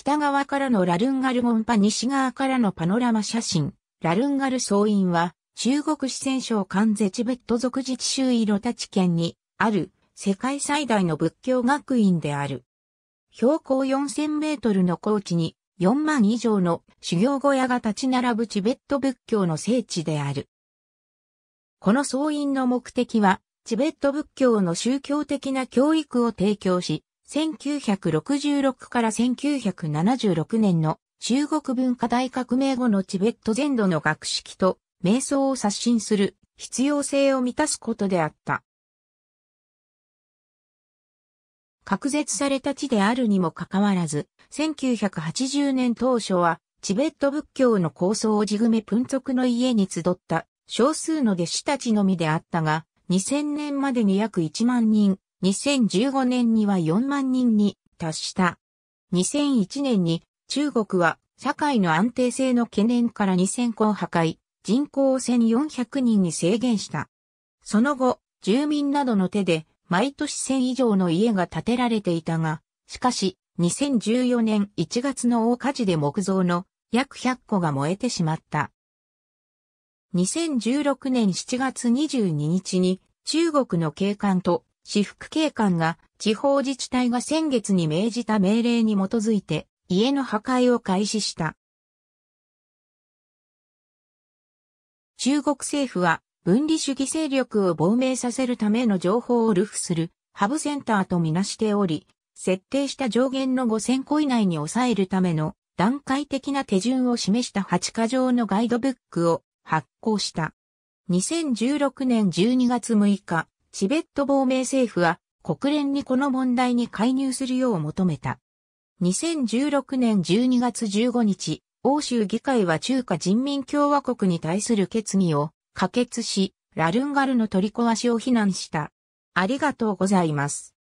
北側からのラルンガルンパ西側からのパノラマ写真、ラルンガル総院は、中国四川省関ゼチベット族自治州イロタ地県に、ある、世界最大の仏教学院である。標高4000メートルの高地に、4万以上の修行小屋が立ち並ぶチベット仏教の聖地である。この総院の目的は、チベット仏教の宗教的な教育を提供し、1966から1976年の中国文化大革命後のチベット全土の学識と瞑想を刷新する必要性を満たすことであった。隔絶された地であるにもかかわらず、1980年当初は、チベット仏教の構想をじぐめプン族の家に集った少数の弟子たちのみであったが、2000年までに約1万人、2015年には4万人に達した。2001年に中国は社会の安定性の懸念から2000個を破壊、人口を1400人に制限した。その後、住民などの手で毎年1000以上の家が建てられていたが、しかし2014年1月の大火事で木造の約100個が燃えてしまった。2016年7月22日に中国の警官と私服警官が地方自治体が先月に命じた命令に基づいて家の破壊を開始した。中国政府は分離主義勢力を亡命させるための情報を流布するハブセンターとみなしており、設定した上限の5000個以内に抑えるための段階的な手順を示した8箇条のガイドブックを発行した。2016年12月6日、チベット亡命政府は国連にこの問題に介入するよう求めた。2016年12月15日、欧州議会は中華人民共和国に対する決議を可決し、ラルンガルの取り壊しを非難した。ありがとうございます。